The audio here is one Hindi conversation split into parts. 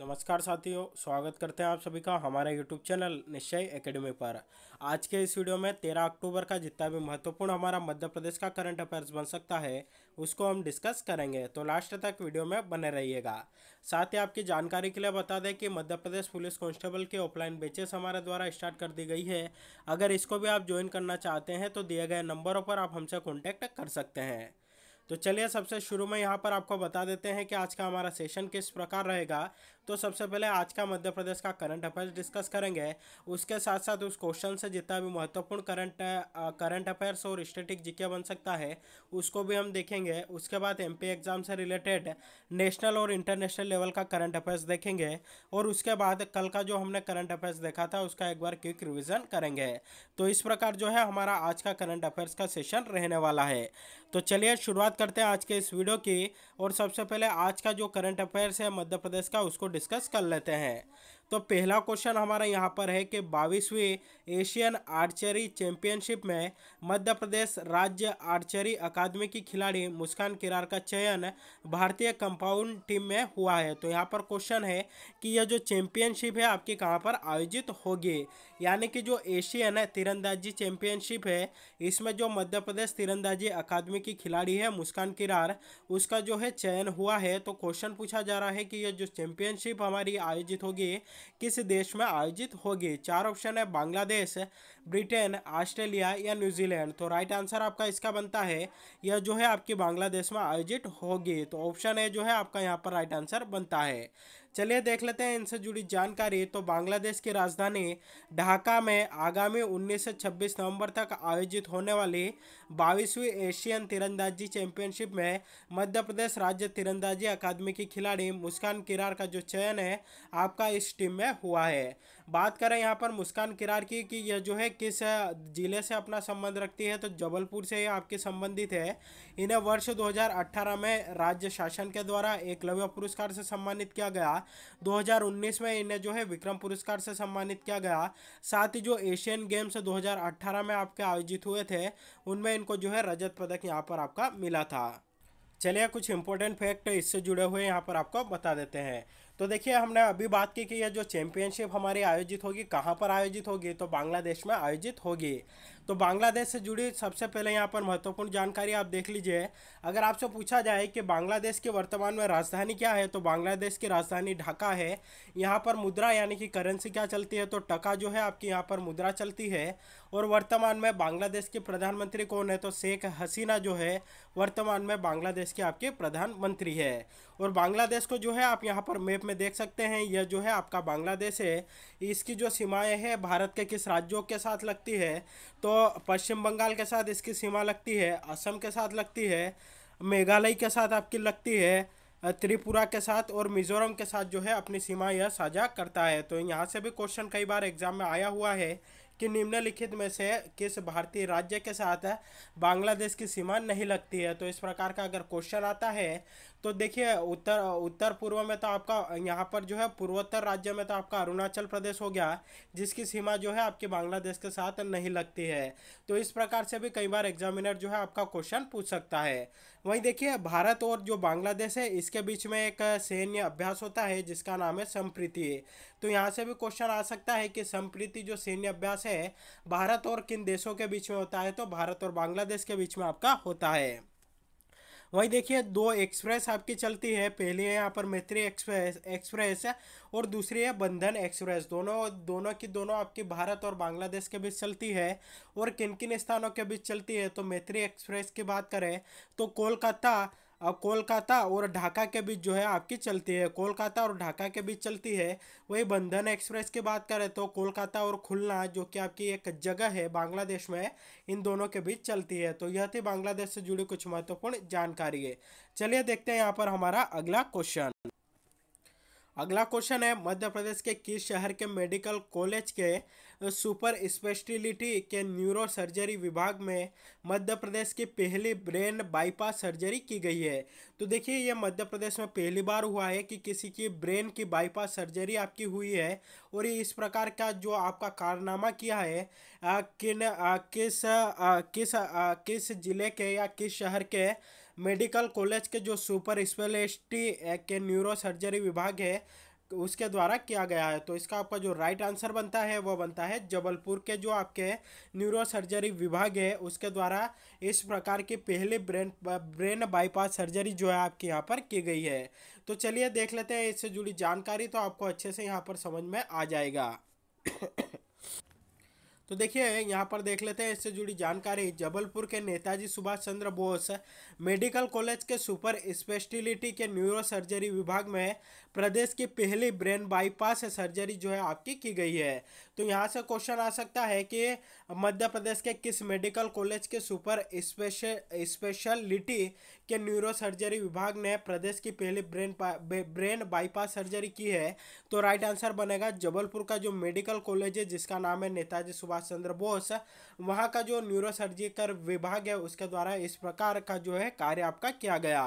नमस्कार साथियों स्वागत करते हैं आप सभी का हमारे यूट्यूब चैनल निश्चय एकेडमी पर आज के इस वीडियो में 13 अक्टूबर का जितना भी महत्वपूर्ण हमारा मध्य प्रदेश का करंट अफेयर्स बन सकता है उसको हम डिस्कस करेंगे तो लास्ट तक वीडियो में बने रहिएगा साथ ही आपकी जानकारी के लिए बता दें कि मध्य प्रदेश पुलिस कॉन्स्टेबल की ऑफलाइन बेचेस हमारे द्वारा स्टार्ट कर दी गई है अगर इसको भी आप ज्वाइन करना चाहते हैं तो दिए गए नंबरों पर आप हमसे कॉन्टैक्ट कर सकते हैं तो चलिए सबसे शुरू में यहाँ पर आपको बता देते हैं कि आज का हमारा सेशन किस प्रकार रहेगा तो सबसे पहले आज का मध्य प्रदेश का करंट अफेयर्स डिस्कस करेंगे उसके साथ साथ उस क्वेश्चन से जितना भी महत्वपूर्ण करंट करंट अफेयर्स और स्टेटिक जीके बन सकता है उसको भी हम देखेंगे उसके बाद एम एग्ज़ाम से रिलेटेड नेशनल और इंटरनेशनल लेवल का करंट अफेयर्स देखेंगे और उसके बाद कल का जो हमने करंट अफेयर्स देखा था उसका एक बार क्विक रिविज़न करेंगे तो इस प्रकार जो है हमारा आज का करंट अफेयर्स का सेशन रहने वाला है तो चलिए शुरुआत करते हैं आज के इस वीडियो की और सबसे पहले आज का जो करंट अफेयर्स है मध्य प्रदेश का उसको डिस्कस कर लेते हैं तो पहला क्वेश्चन हमारा यहाँ पर है कि बाईसवीं एशियन आर्चरी चैंपियनशिप में मध्य प्रदेश राज्य आर्चरी अकादमी की खिलाड़ी मुस्कान किरार का चयन भारतीय कंपाउंड टीम में हुआ है तो यहाँ पर क्वेश्चन है कि यह जो चैंपियनशिप है आपकी कहाँ पर आयोजित होगी यानी कि जो एशियन है तीरंदाजी चैंपियनशिप है इसमें जो मध्य प्रदेश तीरंदाजी अकादमी की खिलाड़ी है मुस्कान किरार उसका जो है चयन हुआ है तो क्वेश्चन पूछा जा रहा है कि ये जो चैंपियनशिप हमारी आयोजित होगी किस देश में आयोजित होगी चार ऑप्शन है बांग्लादेश ब्रिटेन ऑस्ट्रेलिया या न्यूजीलैंड तो राइट आंसर आपका इसका बनता है यह जो है आपकी बांग्लादेश में आयोजित होगी तो ऑप्शन है जो है आपका यहाँ पर राइट आंसर बनता है चलिए देख लेते हैं इनसे जुड़ी जानकारी तो बांग्लादेश की राजधानी ढाका में आगामी 19 से 26 नवंबर तक आयोजित होने वाली बाईसवीं एशियन तीरंदाजी चैंपियनशिप में मध्य प्रदेश राज्य तीरंदाजी अकादमी की खिलाड़ी मुस्कान किरार का जो चयन है आपका इस टीम में हुआ है बात करें यहाँ पर मुस्कान किरार की कि यह जो है किस ज़िले से अपना संबंध रखती है तो जबलपुर से यह आपके संबंधित है इन्हें वर्ष 2018 में राज्य शासन के द्वारा एकलव्य पुरस्कार से सम्मानित किया गया 2019 में इन्हें जो है विक्रम पुरस्कार से सम्मानित किया गया साथ ही जो एशियन गेम्स दो में आपके आयोजित हुए थे उनमें इनको जो है रजत पदक यहाँ पर आपका मिला था चलिए कुछ इंपॉर्टेंट फैक्ट इससे जुड़े हुए यहाँ पर आपको बता देते हैं तो देखिए हमने अभी बात की कि यह जो चैंपियनशिप हमारी आयोजित होगी कहाँ पर आयोजित होगी तो बांग्लादेश में आयोजित होगी तो बांग्लादेश से जुड़ी सबसे पहले यहाँ पर महत्वपूर्ण जानकारी आप देख लीजिए अगर आपसे पूछा जाए कि बांग्लादेश की वर्तमान में राजधानी क्या है तो बांग्लादेश की राजधानी ढाका है यहाँ पर मुद्रा यानी कि करेंसी क्या चलती है तो टका जो है आपकी यहाँ पर मुद्रा चलती है और वर्तमान में बांग्लादेश के प्रधानमंत्री कौन है तो शेख हसीना जो है वर्तमान में बांग्लादेश के आपके प्रधानमंत्री है और बांग्लादेश को जो है आप यहाँ पर मैप में देख सकते हैं यह जो है आपका बांग्लादेश है इसकी जो सीमाएँ हैं भारत के किस राज्यों के साथ लगती है तो पश्चिम बंगाल के साथ इसकी सीमा लगती है असम के साथ लगती है मेघालय के साथ आपकी लगती है त्रिपुरा के साथ और मिजोरम के साथ जो है अपनी सीमा यह साझा करता है तो यहाँ से भी क्वेश्चन कई बार एग्जाम में आया हुआ है कि निम्नलिखित में से किस भारतीय राज्य के साथ बांग्लादेश की सीमा नहीं लगती है तो इस प्रकार का अगर क्वेश्चन आता है तो देखिए उत्तर उत्तर पूर्व में तो आपका यहाँ पर जो है पूर्वोत्तर राज्य में तो आपका अरुणाचल प्रदेश हो गया जिसकी सीमा जो है आपके बांग्लादेश के साथ नहीं लगती है तो इस प्रकार से भी कई बार एग्जामिनर जो है आपका क्वेश्चन पूछ सकता है वहीं देखिए भारत और जो बांग्लादेश है इसके बीच में एक सैन्य अभ्यास होता है जिसका नाम है संप्रीति तो यहाँ से भी क्वेश्चन आ सकता है कि संप्रीति जो सैन्य अभ्यास है भारत और किन देशों के बीच में होता है तो भारत और बांग्लादेश के बीच में आपका होता है वहीं देखिए दो एक्सप्रेस आपकी चलती है पहली है यहाँ पर मैत्री एक्सप्रेस एक्सप्रेस और दूसरी है बंधन एक्सप्रेस दोनों दोनों की दोनों आपकी भारत और बांग्लादेश के बीच चलती है और किन किन स्थानों के बीच चलती है तो मैत्री एक्सप्रेस की बात करें तो कोलकाता कोलकाता और ढाका के बीच जो है आपकी चलती है कोलकाता और ढाका के बीच चलती है वही बंधन एक्सप्रेस की बात करें तो कोलकाता और खुलना जो कि आपकी एक जगह है बांग्लादेश में इन दोनों के बीच चलती है तो यह थी बांग्लादेश से जुड़ी कुछ महत्वपूर्ण जानकारी है चलिए देखते हैं यहाँ पर हमारा अगला क्वेश्चन अगला क्वेश्चन है मध्य प्रदेश के किस शहर के मेडिकल कॉलेज के सुपर स्पेशलिटी के न्यूरो सर्जरी विभाग में मध्य प्रदेश की पहली ब्रेन बाईपास सर्जरी की गई है तो देखिए ये मध्य प्रदेश में पहली बार हुआ है कि किसी की ब्रेन की बाईपास सर्जरी आपकी हुई है और ये इस प्रकार का जो आपका कारनामा किया है आ, किन आ, किस आ, किस आ, किस जिले के या किस शहर के मेडिकल कॉलेज के जो सुपर स्पेशलिस्टी के न्यूरो सर्जरी विभाग है उसके द्वारा किया गया है तो इसका आपका जो राइट आंसर बनता है वो बनता है जबलपुर के जो आपके न्यूरो सर्जरी विभाग है उसके द्वारा इस प्रकार की पहली ब्रेन ब्रेन बाईपास सर्जरी जो है आपके यहाँ पर की गई है तो चलिए देख लेते हैं इससे जुड़ी जानकारी तो आपको अच्छे से यहाँ पर समझ में आ जाएगा तो देखिए यहाँ पर देख लेते हैं इससे जुड़ी जानकारी जबलपुर के नेताजी सुभाष चंद्र बोस मेडिकल कॉलेज के सुपर स्पेशलिटी के न्यूरो सर्जरी विभाग में प्रदेश की पहली ब्रेन बाईपास सर्जरी जो है आपकी की गई है तो यहाँ से क्वेश्चन आ सकता है कि मध्य प्रदेश के किस मेडिकल कॉलेज के सुपर स्पेशलिटी के न्यूरो सर्जरी विभाग ने प्रदेश की पहली ब्रेन ब्रेन बाईपास सर्जरी की है तो राइट आंसर बनेगा जबलपुर का जो मेडिकल कॉलेज है जिसका नाम है नेताजी सुभाष सुभाष चंद्र बोस वहाँ का जो न्यूरोसर्जिकल विभाग है उसके द्वारा इस प्रकार का जो है कार्य आपका किया गया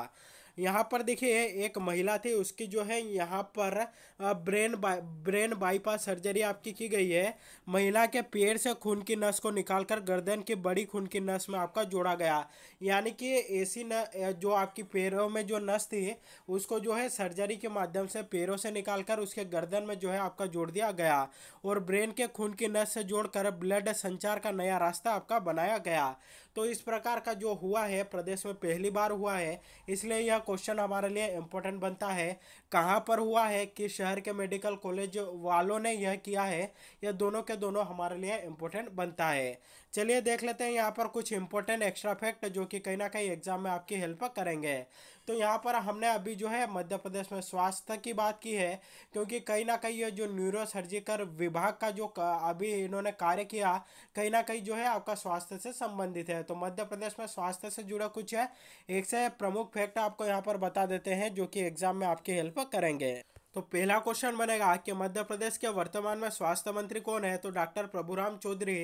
यहाँ पर देखिए एक महिला थी उसकी जो है यहाँ पर ब्रेन बा, ब्रेन बाईपास सर्जरी आपकी की गई है महिला के पेड़ से खून की नस को निकालकर गर्दन की बड़ी खून की नस में आपका जोड़ा गया यानी कि ऐसी न जो आपकी पैरों में जो नस थी उसको जो है सर्जरी के माध्यम से पैरों से कर उसके गर्दन में जो है आपका जोड़ दिया गया और ब्रेन के खून की नस से जोड़कर ब्लड संचार का नया रास्ता आपका बनाया गया तो इस प्रकार का जो हुआ है प्रदेश में पहली बार हुआ है इसलिए यह क्वेश्चन हमारे लिए इम्पोर्टेंट बनता है कहाँ पर हुआ है कि शहर के मेडिकल कॉलेज वालों ने यह किया है यह दोनों के दोनों हमारे लिए इम्पोर्टेंट बनता है चलिए देख लेते हैं यहाँ पर कुछ इम्पोर्टेंट एक्स्ट्रा फैक्ट जो कि कहीं ना कहीं एग्जाम में आपकी हेल्प करेंगे तो यहाँ पर हमने अभी जो है मध्य प्रदेश में स्वास्थ्य की बात की है क्योंकि कहीं ना कहीं ये जो न्यूरो सर्जिकल विभाग का जो अभी इन्होंने कार्य किया कहीं ना कहीं जो है आपका स्वास्थ्य से संबंधित है तो मध्य प्रदेश में स्वास्थ्य से जुड़ा कुछ है एक से प्रमुख फैक्ट आपको यहाँ पर बता देते हैं जो कि एग्जाम में आपकी हेल्प करेंगे तो पहला क्वेश्चन बनेगा कि मध्य प्रदेश के वर्तमान में स्वास्थ्य मंत्री कौन है तो डॉक्टर प्रभुराम चौधरी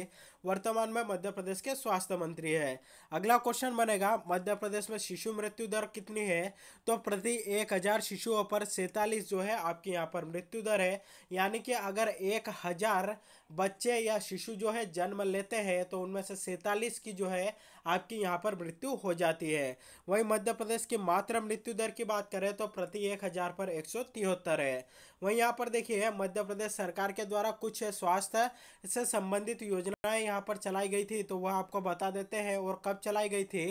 वर्तमान में मध्य प्रदेश के स्वास्थ्य मंत्री है अगला क्वेश्चन बनेगा मध्य प्रदेश में शिशु मृत्यु दर कितनी है तो प्रति एक हजार शिशुओं पर सैतालीस जो है आपके यहाँ पर मृत्यु दर है यानी कि अगर एक हजार बच्चे या शिशु जो है जन्म लेते हैं तो उनमें से सैंतालीस की जो है आपकी यहाँ पर मृत्यु हो जाती है वहीं मध्य प्रदेश की मात्र मृत्यु दर की बात करें तो प्रति एक हज़ार पर एक सौ तिहत्तर है वहीं यहाँ पर देखिए मध्य प्रदेश सरकार के द्वारा कुछ स्वास्थ्य से संबंधित योजनाएं यहाँ पर चलाई गई थी तो वह आपको बता देते हैं और कब चलाई गई थी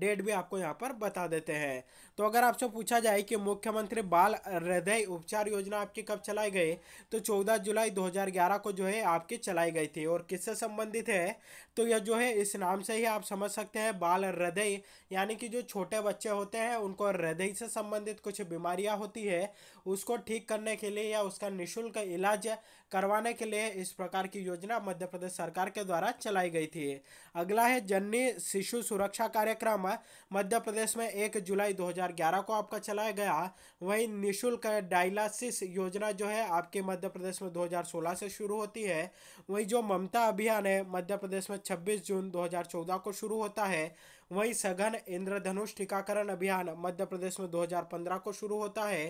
डेट भी आपको यहाँ पर बता देते हैं तो अगर आपसे पूछा जाए कि मुख्यमंत्री बाल हृदय उपचार योजना आपकी कब चलाई गई तो 14 जुलाई 2011 को जो है आपकी चलाई गई थी और किससे संबंधित है तो यह जो है इस नाम से ही आप समझ सकते हैं बाल हृदय यानी कि जो छोटे बच्चे होते हैं उनको हृदय से संबंधित कुछ बीमारियाँ होती है उसको ठीक करने के लिए या उसका निःशुल्क इलाज करवाने के लिए इस प्रकार की योजना मध्य प्रदेश सरकार के द्वारा चलाई गई थी अगला है जननी शिशु सुरक्षा कार्यक्रम मध्य प्रदेश में एक जुलाई दो हजार 2011 को आपका चलाया गया वहीं निःशुल्क डायलिसिस योजना जो है आपके मध्य प्रदेश में 2016 से शुरू होती है वहीं जो ममता अभियान है मध्य प्रदेश में 26 जून 2014 को शुरू होता है वहीं सघन इंद्रधनुष टीकाकरण अभियान मध्य प्रदेश में 2015 को शुरू होता है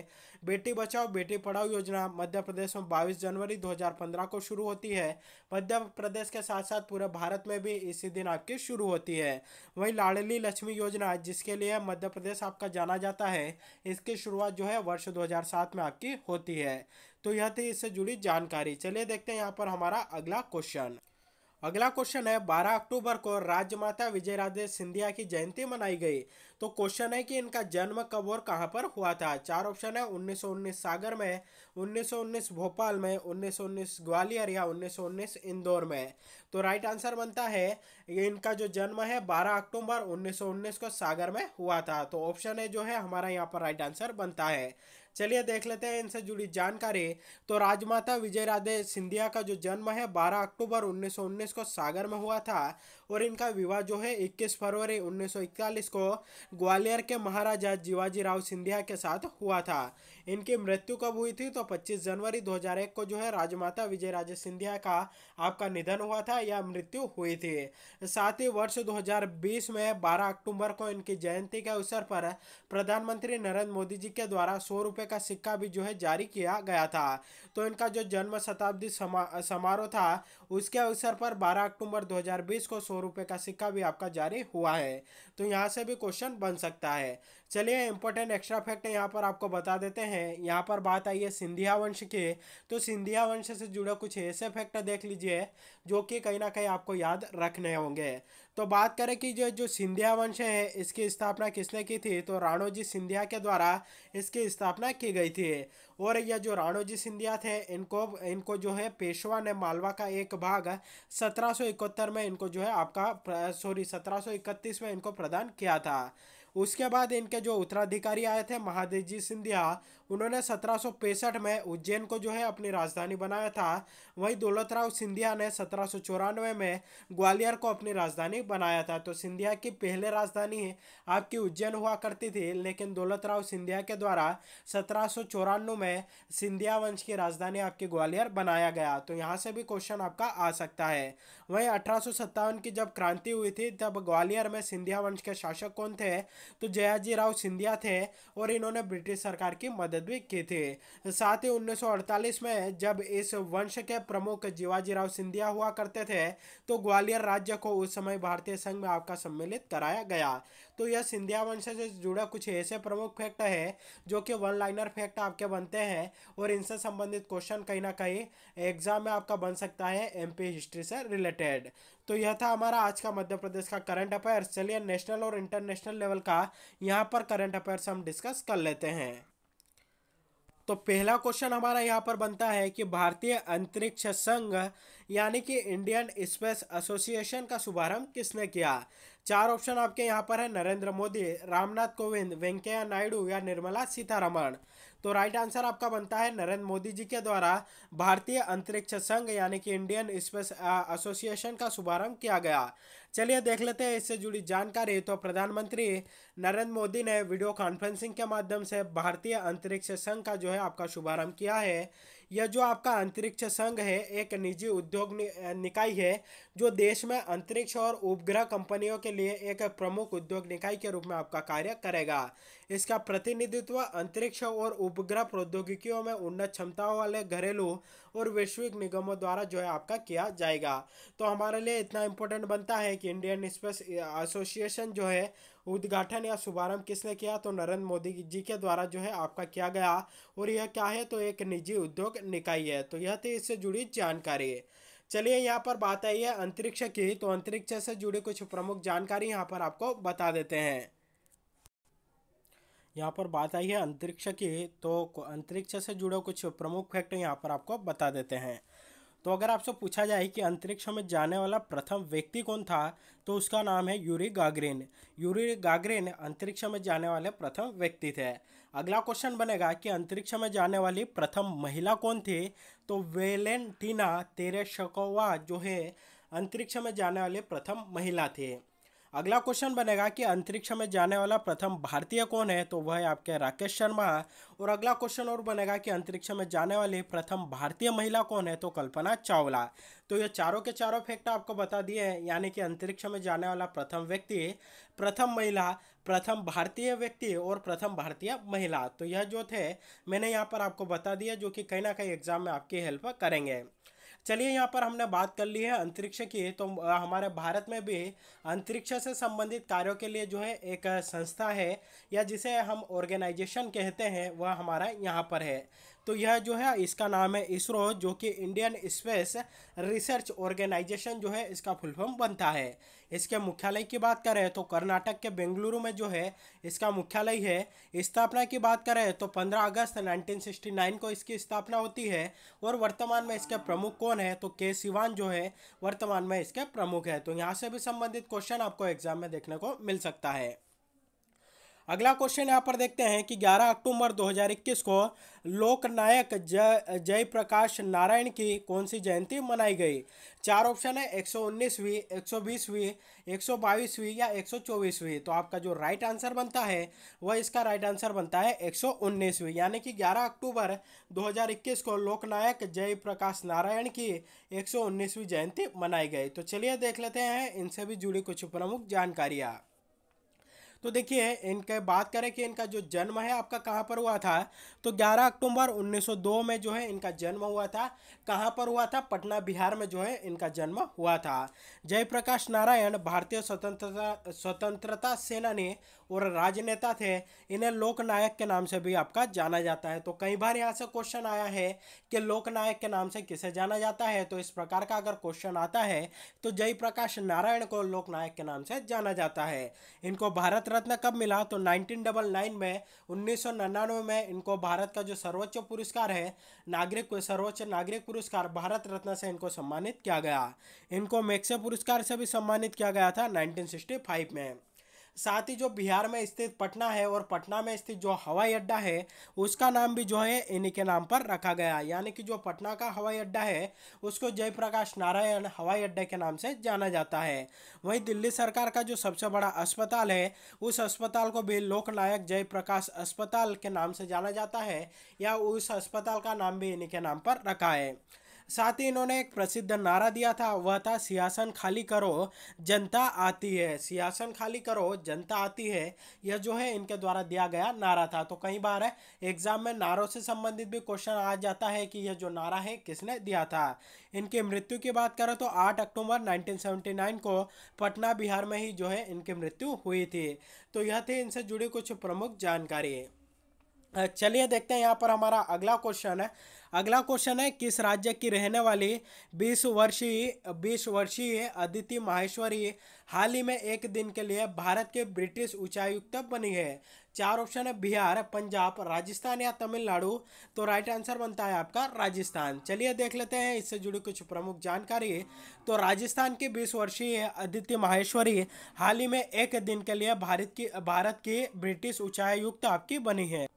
बेटी बचाओ बेटी पढ़ाओ योजना मध्य प्रदेश में 22 जनवरी 2015 को शुरू होती है मध्य प्रदेश के साथ साथ पूरे भारत में भी इसी दिन आपकी शुरू होती है वहीं लाडली लक्ष्मी योजना जिसके लिए मध्य प्रदेश आपका जाना जाता है इसकी शुरुआत जो है वर्ष दो में आपकी होती है तो यह थी इससे जुड़ी जानकारी चलिए देखते हैं यहाँ पर हमारा अगला क्वेश्चन अगला क्वेश्चन है 12 अक्टूबर को राजमाता राजे सिंधिया की जयंती मनाई गई तो क्वेश्चन है कि इनका जन्म कब और कहां पर हुआ था चार ऑप्शन है 1919 सागर में 1919 भोपाल में 1919 ग्वालियर या 1919 इंदौर में तो राइट आंसर बनता है इनका जो जन्म है 12 अक्टूबर 1919 को सागर में हुआ था तो ऑप्शन है जो है हमारा यहाँ पर राइट आंसर बनता है चलिए देख लेते हैं इनसे जुड़ी जानकारी तो राजमाता विजय राधे सिंधिया का जो जन्म है बारह अक्टूबर उन्नीस को सागर में हुआ था और इनका विवाह जो है 21 फरवरी 1941 को ग्वालियर के महाराजा जीवाजी राव सिंधिया के साथ हुआ था इनकी मृत्यु कब हुई थी तो 25 जनवरी 2001 को जो है राजमाता विजय राजे सिंधिया का आपका निधन हुआ था या मृत्यु हुई थी साथ ही वर्ष 2020 में 12 अक्टूबर को इनकी जयंती के अवसर पर प्रधानमंत्री नरेंद्र मोदी जी के द्वारा सौ रुपये का सिक्का भी जो है जारी किया गया था तो इनका जो जन्म शताब्दी समा, समारोह था उसके अवसर पर बारह अक्टूबर दो को सौ रुपये का सिक्का भी आपका जारी हुआ है तो यहाँ से भी क्वेश्चन बन सकता है चलिए इंपॉर्टेंट एक्स्ट्रा फैक्ट यहाँ पर आपको बता देते हैं यहाँ पर बात आई है सिंधिया वंश के तो सिंधिया वंश से जुड़े कुछ ऐसे फैक्ट देख लीजिए जो कि कहीं ना कहीं आपको याद रखने होंगे तो बात करें कि जो जो सिंधिया वंश है इसकी स्थापना किसने की थी तो राणोजी सिंधिया के द्वारा इसकी स्थापना की गई थी और यह जो राणोजी सिंधिया थे इनको इनको जो है पेशवा ने मालवा का एक भाग सत्रह में इनको जो है आपका सॉरी सत्रह में इनको प्रदान किया था उसके बाद इनके जो उत्तराधिकारी आए थे महादेव जी सिंधिया उन्होंने सत्रह में उज्जैन को जो है अपनी राजधानी बनाया था वहीं दौलतराव सिंधिया ने सत्रह में ग्वालियर को अपनी राजधानी बनाया था तो सिंधिया की पहले राजधानी आपकी उज्जैन हुआ करती थी लेकिन दौलतराव सिंधिया के द्वारा सत्रह में सिंधिया वंश की राजधानी आपकी ग्वालियर बनाया गया तो यहाँ से भी क्वेश्चन आपका आ सकता है वहीं अठारह की जब क्रांति हुई थी तब ग्वालियर में सिंधिया वंश के शासक कौन थे तो राव सिंधिया थे और इन्होंने ब्रिटिश सरकार की मदद भी की थी साथ ही 1948 में जब इस वंश के प्रमुख राव सिंधिया हुआ करते थे तो ग्वालियर राज्य को उस समय भारतीय संघ में आपका सम्मिलित कराया गया तो यह सिंधिया वंश से जुड़ा कुछ ऐसे प्रमुख फैक्ट है जो कि वन लाइनर फैक्ट आपके बनते हैं और इनसे संबंधित क्वेश्चन कहीं ना कहीं एग्जाम में आपका बन सकता है एमपी हिस्ट्री से रिलेटेड तो यह था हमारा आज का मध्य प्रदेश का करंट अफेयर्स चलिए नेशनल और इंटरनेशनल लेवल का यहाँ पर करंट अफेयर्स हम डिस्कस कर लेते हैं तो पहला क्वेश्चन हमारा यहाँ पर बनता है कि भारतीय अंतरिक्ष संघ यानी कि इंडियन स्पेस एसोसिएशन का शुभारंभ किसने किया चार ऑप्शन आपके यहाँ पर है नरेंद्र मोदी रामनाथ कोविंद वेंकैया नायडू या निर्मला सीतारमण तो राइट आंसर आपका बनता है नरेंद्र मोदी जी के द्वारा भारतीय अंतरिक्ष संघ यानी कि इंडियन स्पेस एसोसिएशन का शुभारंभ किया गया चलिए देख लेते हैं इससे जुड़ी जानकारी तो प्रधानमंत्री नरेंद्र मोदी ने वीडियो कॉन्फ्रेंसिंग के माध्यम से भारतीय अंतरिक्ष संघ का जो है आपका शुभारंभ किया है यह जो आपका अंतरिक्ष संघ है एक निजी उद्योग निकाय है जो देश में अंतरिक्ष और उपग्रह कंपनियों के लिए एक प्रमुख उद्योग निकाय के रूप में आपका कार्य करेगा इसका प्रतिनिधित्व अंतरिक्ष और उपग्रह प्रौद्योगिकियों में उन्नत क्षमताओं वाले घरेलू और वैश्विक निगमों द्वारा जो है आपका किया जाएगा तो हमारे लिए इतना इम्पोर्टेंट बनता है कि इंडियन स्पेस एसोसिएशन जो है उद्घाटन या शुभारंभ किसने किया तो नरेंद्र मोदी जी के द्वारा जो है आपका किया गया और यह क्या है तो एक निजी उद्योग निकाय है तो यह थी इससे जुड़ी जानकारी चलिए यहाँ पर बात आई है अंतरिक्ष की तो अंतरिक्ष से जुड़ी कुछ प्रमुख जानकारी यहाँ पर आपको बता देते हैं यहाँ पर बात आई है अंतरिक्ष की तो अंतरिक्ष से जुड़े कुछ प्रमुख फैक्ट यहाँ पर आपको बता देते हैं तो अगर आपसे पूछा जाए कि अंतरिक्ष में जाने वाला प्रथम व्यक्ति कौन था तो उसका नाम है यूरी गागरेन यूरी गागरेन अंतरिक्ष में जाने वाले प्रथम व्यक्ति थे अगला क्वेश्चन बनेगा कि अंतरिक्ष में जाने वाली प्रथम महिला कौन थी तो वेलेंटीना शकोवा जो है अंतरिक्ष में जाने वाली प्रथम महिला थी अगला क्वेश्चन बनेगा कि अंतरिक्ष में जाने वाला प्रथम भारतीय कौन है तो वह है आपके राकेश शर्मा और अगला क्वेश्चन और बनेगा कि अंतरिक्ष में जाने वाली प्रथम भारतीय महिला कौन है तो कल्पना चावला तो ये चारों के चारों फैक्ट आपको बता दिए हैं यानी कि अंतरिक्ष में जाने वाला प्रथम व्यक्ति प्रथम महिला प्रथम भारतीय व्यक्ति और प्रथम भारतीय महिला तो यह जो थे मैंने यहाँ पर आपको बता दिया जो कि कहीं ना कहीं एग्जाम में आपकी हेल्प करेंगे चलिए यहाँ पर हमने बात कर ली है अंतरिक्ष की तो हमारे भारत में भी अंतरिक्ष से संबंधित कार्यों के लिए जो है एक संस्था है या जिसे हम ऑर्गेनाइजेशन कहते हैं वह हमारा यहाँ पर है तो यह जो है इसका नाम है इसरो जो कि इंडियन स्पेस रिसर्च ऑर्गेनाइजेशन जो है इसका फुल फॉर्म बनता है इसके मुख्यालय की बात करें तो कर्नाटक के बेंगलुरु में जो है इसका मुख्यालय है स्थापना की बात करें तो 15 अगस्त 1969 को इसकी स्थापना होती है और वर्तमान में इसके प्रमुख कौन है तो के सिवान जो है वर्तमान में इसके प्रमुख है तो यहाँ से भी संबंधित क्वेश्चन आपको एग्जाम में देखने को मिल सकता है अगला क्वेश्चन यहाँ पर देखते हैं कि 11 अक्टूबर 2021 को लोकनायक जय जयप्रकाश नारायण की कौन सी जयंती मनाई गई चार ऑप्शन है एक सौ उन्नीसवीं एक सौ बीसवीं एक सौ बाईसवीं या एक सौ चौबीसवीं तो आपका जो राइट आंसर बनता है वह इसका राइट आंसर बनता है एक सौ उन्नीसवीं यानी कि 11 अक्टूबर 2021 को लोकनायक जयप्रकाश नारायण की एक सौ उन्नीसवीं जयंती मनाई गई तो चलिए देख लेते हैं इनसे भी जुड़ी कुछ प्रमुख जानकारियाँ तो देखिए इनके बात करें कि इनका जो जन्म है आपका कहाँ पर हुआ था तो 11 अक्टूबर 1902 में जो है इनका जन्म हुआ था कहाँ पर हुआ था पटना बिहार में जो है इनका जन्म हुआ था जयप्रकाश नारायण भारतीय स्वतंत्रता स्वतंत्रता सेनानी और राजनेता थे इन्हें लोकनायक के नाम से भी आपका जाना जाता है तो कई बार यहाँ से क्वेश्चन आया है कि लोकनायक के नाम से किसे जाना जाता है तो इस प्रकार का अगर क्वेश्चन आता है तो जयप्रकाश नारायण को लोकनायक के नाम से जाना जाता है इनको भारत रत्न कब मिला तो नाइनटीन डबल नाइन में उन्नीस में इनको भारत का जो सर्वोच्च पुरस्कार है नागरिक सर्वोच्च नागरिक पुरस्कार भारत रत्न से इनको सम्मानित किया गया इनको मैक्से पुरस्कार से भी सम्मानित किया गया था 1965 में साथ ही जो बिहार में स्थित पटना है और पटना में स्थित जो हवाई अड्डा है उसका नाम भी जो है इन्हीं के नाम पर रखा गया यानी कि जो पटना का हवाई अड्डा है उसको जयप्रकाश नारायण हवाई अड्डे के नाम से जाना जाता है वहीं दिल्ली सरकार का जो सबसे बड़ा अस्पताल है उस अस्पताल को भी लोकनायक जयप्रकाश अस्पताल के नाम से जाना जाता है या उस अस्पताल का नाम भी इन्हीं के नाम पर रखा है साथ ही इन्होंने एक प्रसिद्ध नारा दिया था वह था सियासन खाली करो जनता आती है सियासन खाली करो जनता आती है यह जो है इनके द्वारा दिया गया नारा था तो कई बार एग्जाम में नारों से संबंधित भी क्वेश्चन आ जाता है कि यह जो नारा है किसने दिया था इनकी मृत्यु की बात करें तो आठ अक्टूबर 1979 को पटना बिहार में ही जो है इनकी मृत्यु हुई थी तो यह थे इनसे जुड़ी कुछ प्रमुख जानकारी चलिए देखते हैं यहाँ पर हमारा अगला क्वेश्चन है अगला क्वेश्चन है किस राज्य की रहने वाली बीस वर्षीय बीस वर्षीय अदिति माहेश्वरी हाल ही में एक दिन के लिए भारत के ब्रिटिश उच्चायुक्त बनी है चार ऑप्शन है बिहार पंजाब राजस्थान या तमिलनाडु तो राइट आंसर बनता है आपका राजस्थान चलिए देख लेते हैं इससे जुड़ी कुछ प्रमुख जानकारी तो राजस्थान की बीस वर्षीय अदिति माहेश्वरी हाल ही में एक दिन के लिए भारत की भारत की ब्रिटिश उच्चायुक्त आपकी बनी है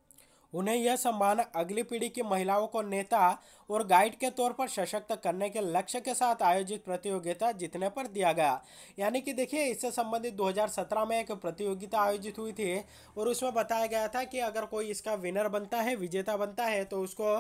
उन्हें यह सम्मान अगली पीढ़ी की महिलाओं को नेता और गाइड के तौर पर सशक्त करने के लक्ष्य के साथ आयोजित प्रतियोगिता जीतने पर दिया गया यानी कि देखिए इससे संबंधित 2017 में एक प्रतियोगिता आयोजित हुई थी और उसमें बताया गया था कि अगर कोई इसका विनर बनता है विजेता बनता है तो उसको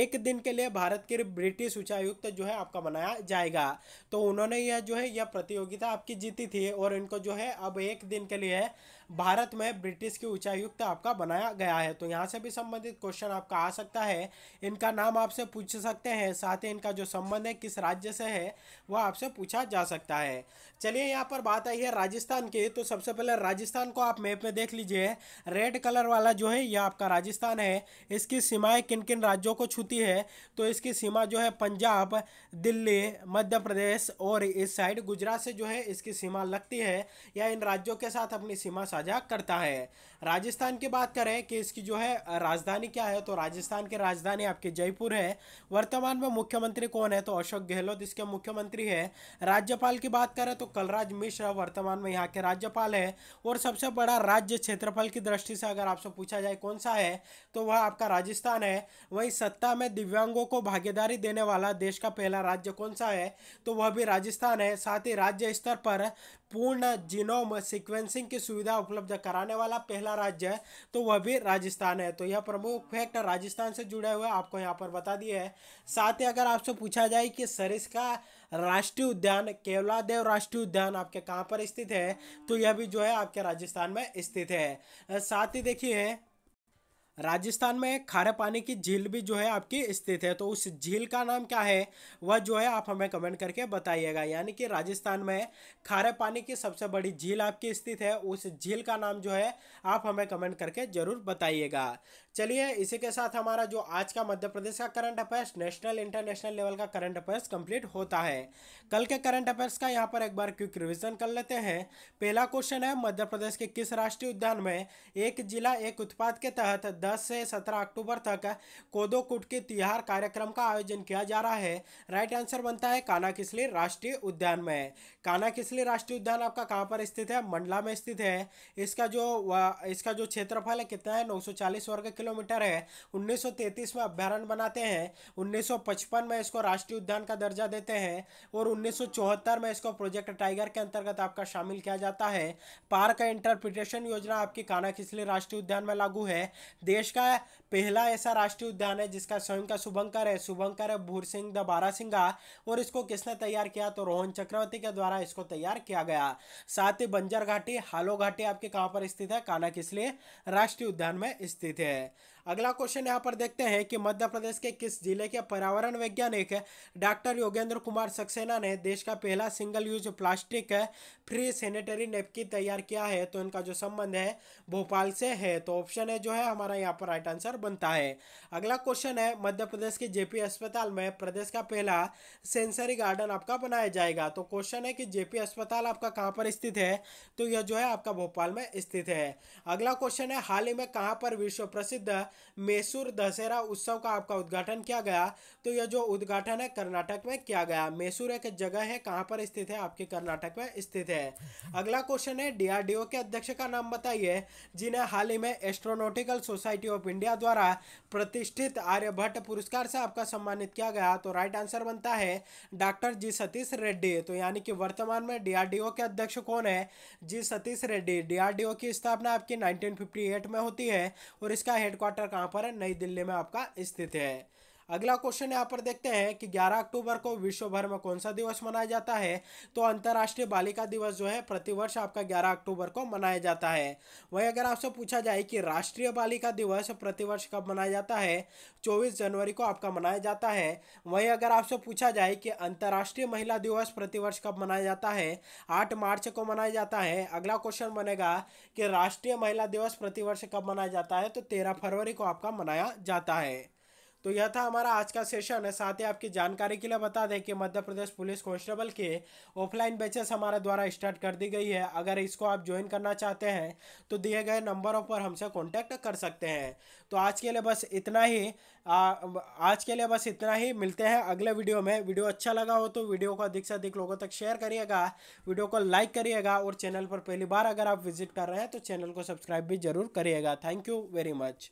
एक दिन के लिए भारत के ब्रिटिश उच्चायुक्त जो है आपका बनाया जाएगा तो उन्होंने यह जो है यह प्रतियोगिता आपकी जीती थी और इनको जो है अब एक दिन के लिए भारत में ब्रिटिश के उच्चायुक्त आपका बनाया गया है तो यहाँ से भी संबंधित क्वेश्चन आपका आ सकता है इनका नाम आपसे पूछ पूछ सकते हैं साथ ही इनका जो संबंध है किस राज्य से है वह आपसे पूछा जा सकता है चलिए यहाँ पर बात आई है राजस्थान की तो सबसे पहले राजस्थान को आप मैप में देख लीजिए रेड कलर वाला जो है यह आपका राजस्थान है इसकी सीमाएँ किन किन राज्यों को छूती है तो इसकी सीमा जो है पंजाब दिल्ली मध्य प्रदेश और इस साइड गुजरात से जो है इसकी सीमा लगती है या इन राज्यों के साथ अपनी सीमा साझा करता है राजस्थान की बात करें कि इसकी जो है राजधानी क्या है तो राजस्थान की राजधानी आपकी जयपुर है वर्तमान में मुख्यमंत्री कौन है तो अशोक गहलोत इसके मुख्यमंत्री है राज्यपाल की बात करें तो कलराज मिश्र वर्तमान में यहाँ के राज्यपाल है और सबसे बड़ा राज्य क्षेत्रफल की दृष्टि से अगर आपसे पूछा जाए कौन सा है तो वह आपका राजस्थान है वहीं सत्ता में दिव्यांगों को भागीदारी देने वाला देश का पहला राज्य कौन सा है तो वह भी राजस्थान है साथ ही राज्य स्तर पर पूर्ण जीनोम सीक्वेंसिंग की सुविधा उपलब्ध कराने वाला पहला राज्य है तो वह भी राजस्थान है तो यह प्रमुख फैक्ट राजस्थान से जुड़े हुए आपको यहाँ पर बता दिए है साथ ही अगर आपसे पूछा जाए कि सरिस का राष्ट्रीय उद्यान केवलादेव राष्ट्रीय उद्यान आपके कहाँ पर स्थित है तो यह भी जो है आपके राजस्थान में स्थित है साथ ही देखिए राजस्थान में खारे पानी की झील भी जो है आपकी स्थित है तो उस झील का नाम क्या है वह जो है आप हमें कमेंट करके बताइएगा यानी कि राजस्थान में खारे पानी की सबसे बड़ी झील आपकी स्थित है उस झील का नाम जो है आप हमें कमेंट करके ज़रूर बताइएगा चलिए इसी के साथ हमारा जो आज का मध्य प्रदेश का current affairs national international level का करंट अफेयर्स कंप्लीट होता है कल के करंट अफेयर्स का यहाँ पर एक बार क्विक रिविजन कर लेते हैं पहला क्वेश्चन है मध्य प्रदेश के किस राष्ट्रीय उद्यान में एक जिला एक उत्पाद के तहत 10 से 17 अक्टूबर तक कोदो कुट के तिहार कार्यक्रम का आयोजन किया जा रहा है राइट आंसर बनता है काना किसली राष्ट्रीय उद्यान में काना किसली राष्ट्रीय उद्यान आपका कहाँ पर स्थित है मंडला में स्थित है इसका जो इसका जो क्षेत्रफल है कितना है 940 वर्ग किलोमीटर है 1933 में अभ्यारण बनाते हैं 1955 में इसको राष्ट्रीय उद्यान का दर्जा देते हैं और 1974 में इसको प्रोजेक्ट टाइगर के अंतर्गत आपका शामिल किया जाता है पार्क इंटरप्रिटेशन योजना आपकी काना किसली राष्ट्रीय उद्यान में लागू है देश का पहला ऐसा राष्ट्रीय उद्यान है जिसका स्वयं का शुभंकर है शुभंकर है भूर सिंह द बारा सिंगा और इसको किसने तैयार किया तो रोहन चक्रवर्ती के द्वारा इसको तैयार किया गया साथ ही बंजर घाटी हालो घाटी आपके कहाँ पर स्थित है काना किसलिए राष्ट्रीय उद्यान में स्थित है अगला क्वेश्चन यहाँ पर देखते हैं कि मध्य प्रदेश के किस जिले के पर्यावरण वैज्ञानिक डॉक्टर योगेंद्र कुमार सक्सेना ने देश का पहला single use plastic free sanitary napkin तैयार किया है तो इनका जो संबंध है भोपाल से है तो ऑप्शन है जो है हमारा यहाँ पर राइट आंसर बनता है अगला क्वेश्चन है मध्य प्रदेश के जेपी अस्पताल में प्रदेश का पहला सेंसरी गार्डन आपका बनाया जाएगा तो क्वेश्चन है कि जेपी अस्पताल आपका कहाँ पर स्थित है तो यह जो है आपका भोपाल में स्थित है अगला क्वेश्चन है हाल ही में कहाँ पर विश्व प्रसिद्ध मैसूर दशहरा उत्सव का आपका उद्घाटन किया गया तो यह जो उद्घाटन है कर्नाटक में किया गया मैसूर एक जगह है कहाँ पर स्थित है आपके कर्नाटक में स्थित है अगला क्वेश्चन है डीआरडीओ के अध्यक्ष का नाम बताइए जिन्हें हाल ही में astronautical society society of India द्वारा प्रतिष्ठित आर्यभट्ट पुरस्कार से आपका सम्मानित किया गया तो राइट आंसर बनता है डॉक्टर जी सतीश रेड्डी तो यानी कि वर्तमान में डीआरडीओ के अध्यक्ष कौन है जी सतीश रेड्डी डीआरडीओ की स्थापना आपकी नाइनटीन में होती है और इसका हेडक्वार्टर कहाँ पर है नई दिल्ली में आपका स्थित है अगला क्वेश्चन यहाँ पर देखते हैं कि 11 अक्टूबर को विश्व भर में कौन सा दिवस मनाया जाता है तो अंतर्राष्ट्रीय बालिका दिवस जो है प्रतिवर्ष आपका 11 अक्टूबर को मनाया जाता है वहीं अगर आपसे पूछा जाए कि राष्ट्रीय बालिका दिवस प्रतिवर्ष कब मनाया जाता है चौबीस जनवरी को आपका मनाया जाता है वहीं अगर आपसे पूछा जाए कि अंतर्राष्ट्रीय महिला दिवस प्रतिवर्ष कब मनाया जाता है आठ मार्च को मनाया जाता है अगला क्वेश्चन बनेगा कि राष्ट्रीय महिला दिवस प्रतिवर्ष कब मनाया जाता है तो तेरह फरवरी को आपका मनाया जाता है तो यह था हमारा आज का सेशन साथ ही आपकी जानकारी के लिए बता दें कि मध्य प्रदेश पुलिस कांस्टेबल के ऑफलाइन बैचेस हमारे द्वारा स्टार्ट कर दी गई है अगर इसको आप ज्वाइन करना चाहते हैं तो दिए गए नंबरों पर हमसे कॉन्टैक्ट कर सकते हैं तो आज के लिए बस इतना ही आ, आज के लिए बस इतना ही मिलते हैं अगले वीडियो में वीडियो अच्छा लगा हो तो वीडियो को अधिक से अधिक लोगों तक शेयर करिएगा वीडियो को लाइक करिएगा और चैनल पर पहली बार अगर आप विजिट कर रहे हैं तो चैनल को सब्सक्राइब भी जरूर करिएगा थैंक यू वेरी मच